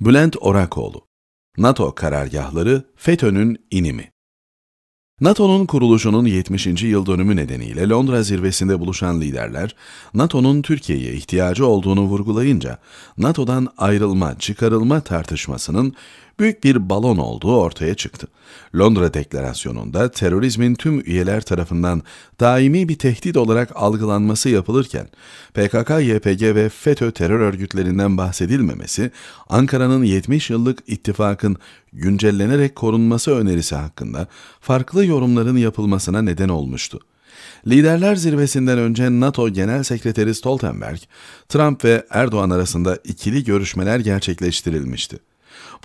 Bülent Orakoğlu NATO karargahları FETÖ'nün inimi NATO'nun kuruluşunun 70. yıl dönümü nedeniyle Londra zirvesinde buluşan liderler, NATO'nun Türkiye'ye ihtiyacı olduğunu vurgulayınca, NATO'dan ayrılma, çıkarılma tartışmasının büyük bir balon olduğu ortaya çıktı. Londra Deklarasyonu'nda terörizmin tüm üyeler tarafından daimi bir tehdit olarak algılanması yapılırken, PKK, YPG ve FETÖ terör örgütlerinden bahsedilmemesi, Ankara'nın 70 yıllık ittifakın güncellenerek korunması önerisi hakkında farklı yorumların yapılmasına neden olmuştu. Liderler zirvesinden önce NATO Genel Sekreteri Stoltenberg, Trump ve Erdoğan arasında ikili görüşmeler gerçekleştirilmişti.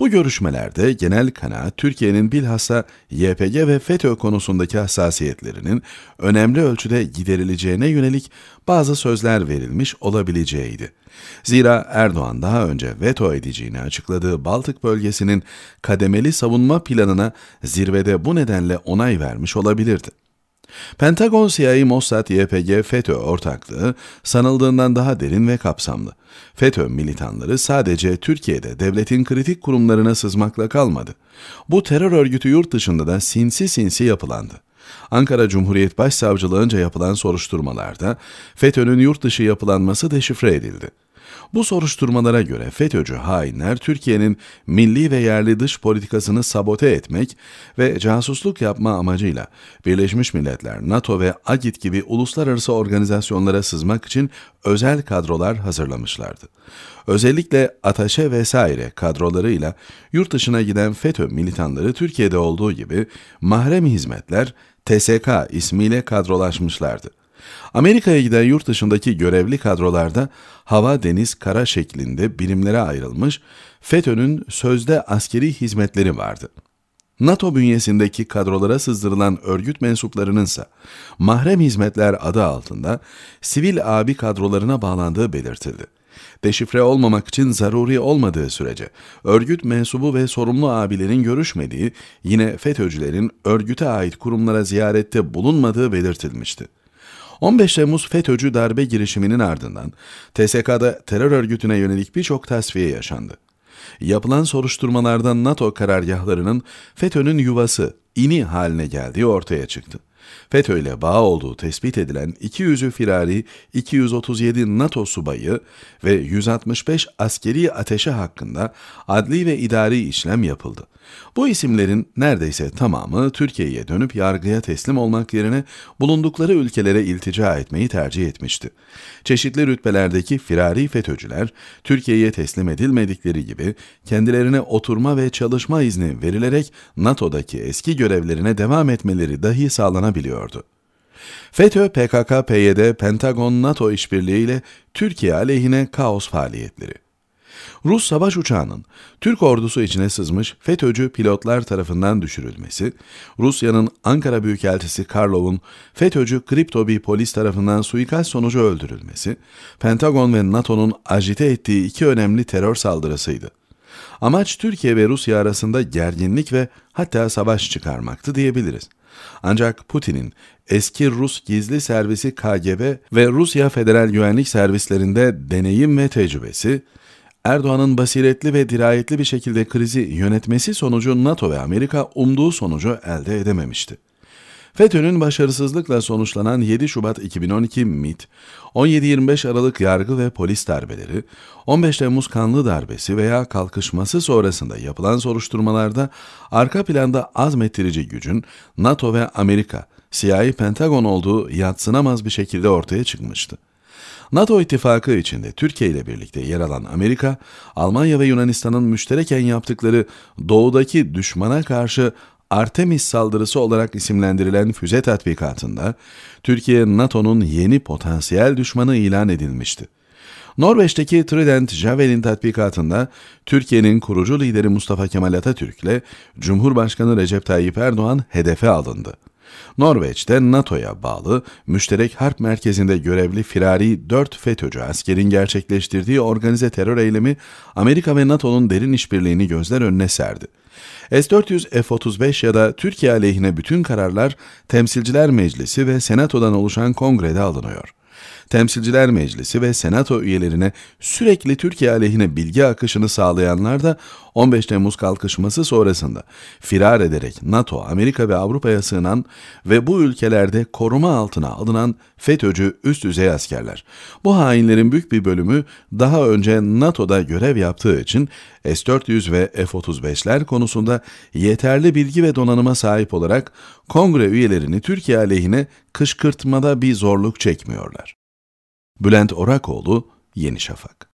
Bu görüşmelerde genel kanaat Türkiye'nin bilhassa YPG ve FETÖ konusundaki hassasiyetlerinin önemli ölçüde giderileceğine yönelik bazı sözler verilmiş olabileceğiydi. Zira Erdoğan daha önce veto edeceğini açıkladığı Baltık bölgesinin kademeli savunma planına zirvede bu nedenle onay vermiş olabilirdi. Pentagon, CIA, Mossad, YPG, FETÖ ortaklığı sanıldığından daha derin ve kapsamlı. FETÖ militanları sadece Türkiye'de devletin kritik kurumlarına sızmakla kalmadı. Bu terör örgütü yurt dışında da sinsi sinsi yapılandı. Ankara Cumhuriyet Başsavcılığınca yapılan soruşturmalarda FETÖ'nün yurt dışı yapılanması deşifre edildi. Bu soruşturmalara göre FETÖ'cü hainler Türkiye'nin milli ve yerli dış politikasını sabote etmek ve casusluk yapma amacıyla Birleşmiş Milletler, NATO ve AGİT gibi uluslararası organizasyonlara sızmak için özel kadrolar hazırlamışlardı. Özellikle Ataşe vesaire kadrolarıyla yurt dışına giden FETÖ militanları Türkiye'de olduğu gibi mahrem hizmetler TSK ismiyle kadrolaşmışlardı. Amerika'ya giden yurt dışındaki görevli kadrolarda hava, deniz, kara şeklinde birimlere ayrılmış FETÖ'nün sözde askeri hizmetleri vardı. NATO bünyesindeki kadrolara sızdırılan örgüt mensuplarınınsa mahrem hizmetler adı altında sivil abi kadrolarına bağlandığı belirtildi. Deşifre olmamak için zaruri olmadığı sürece örgüt mensubu ve sorumlu abilerin görüşmediği, yine FETÖ'cülerin örgüte ait kurumlara ziyarette bulunmadığı belirtilmişti. 15 Temmuz FETÖ'cü darbe girişiminin ardından TSK'da terör örgütüne yönelik birçok tasfiye yaşandı. Yapılan soruşturmalardan NATO karargahlarının FETÖ'nün yuvası, ini haline geldiği ortaya çıktı. FETÖ ile bağ olduğu tespit edilen 200'ü firari 237 NATO subayı ve 165 askeri ateşe hakkında adli ve idari işlem yapıldı. Bu isimlerin neredeyse tamamı Türkiye'ye dönüp yargıya teslim olmak yerine bulundukları ülkelere iltica etmeyi tercih etmişti. Çeşitli rütbelerdeki firari FETÖ'cüler Türkiye'ye teslim edilmedikleri gibi kendilerine oturma ve çalışma izni verilerek NATO'daki eski görevlerine devam etmeleri dahi sağlanabilir biliyordu. FETÖ, PKK, PYD, Pentagon, NATO işbirliğiyle Türkiye aleyhine kaos faaliyetleri. Rus savaş uçağının Türk ordusu içine sızmış FETÖ'cü pilotlar tarafından düşürülmesi, Rusya'nın Ankara büyükeltisi Karlov'un FETÖ'cü kripto bir polis tarafından suikast sonucu öldürülmesi, Pentagon ve NATO'nun ajite ettiği iki önemli terör saldırısıydı. Amaç Türkiye ve Rusya arasında gerginlik ve hatta savaş çıkarmaktı diyebiliriz. Ancak Putin'in eski Rus gizli servisi KGB ve Rusya Federal Güvenlik Servislerinde deneyim ve tecrübesi, Erdoğan'ın basiretli ve dirayetli bir şekilde krizi yönetmesi sonucu NATO ve Amerika umduğu sonucu elde edememişti. FETÖ'nün başarısızlıkla sonuçlanan 7 Şubat 2012 MIT, 17-25 Aralık yargı ve polis darbeleri, 15 Temmuz kanlı darbesi veya kalkışması sonrasında yapılan soruşturmalarda arka planda azmettirici gücün NATO ve Amerika, siyahi Pentagon olduğu yatsınamaz bir şekilde ortaya çıkmıştı. NATO ittifakı içinde Türkiye ile birlikte yer alan Amerika, Almanya ve Yunanistan'ın müştereken yaptıkları doğudaki düşmana karşı Artemis saldırısı olarak isimlendirilen füze tatbikatında Türkiye NATO'nun yeni potansiyel düşmanı ilan edilmişti. Norveç'teki Trident Javelin tatbikatında Türkiye'nin kurucu lideri Mustafa Kemal Atatürk ile Cumhurbaşkanı Recep Tayyip Erdoğan hedefe alındı. Norveç'te NATO'ya bağlı müşterek harp merkezinde görevli firari 4 FETÖ'cü askerin gerçekleştirdiği organize terör eylemi Amerika ve NATO'nun derin işbirliğini gözler önüne serdi. S-400 F-35 ya da Türkiye aleyhine bütün kararlar Temsilciler Meclisi ve Senato'dan oluşan kongrede alınıyor. Temsilciler Meclisi ve Senato üyelerine sürekli Türkiye aleyhine bilgi akışını sağlayanlar da 15 Temmuz kalkışması sonrasında firar ederek NATO, Amerika ve Avrupa'ya sığınan ve bu ülkelerde koruma altına alınan FETÖ'cü üst düzey askerler. Bu hainlerin büyük bir bölümü daha önce NATO'da görev yaptığı için S-400 ve F-35'ler konusunda yeterli bilgi ve donanıma sahip olarak kongre üyelerini Türkiye aleyhine kışkırtmada bir zorluk çekmiyorlar. Bülent Orakoğlu, Yeni Şafak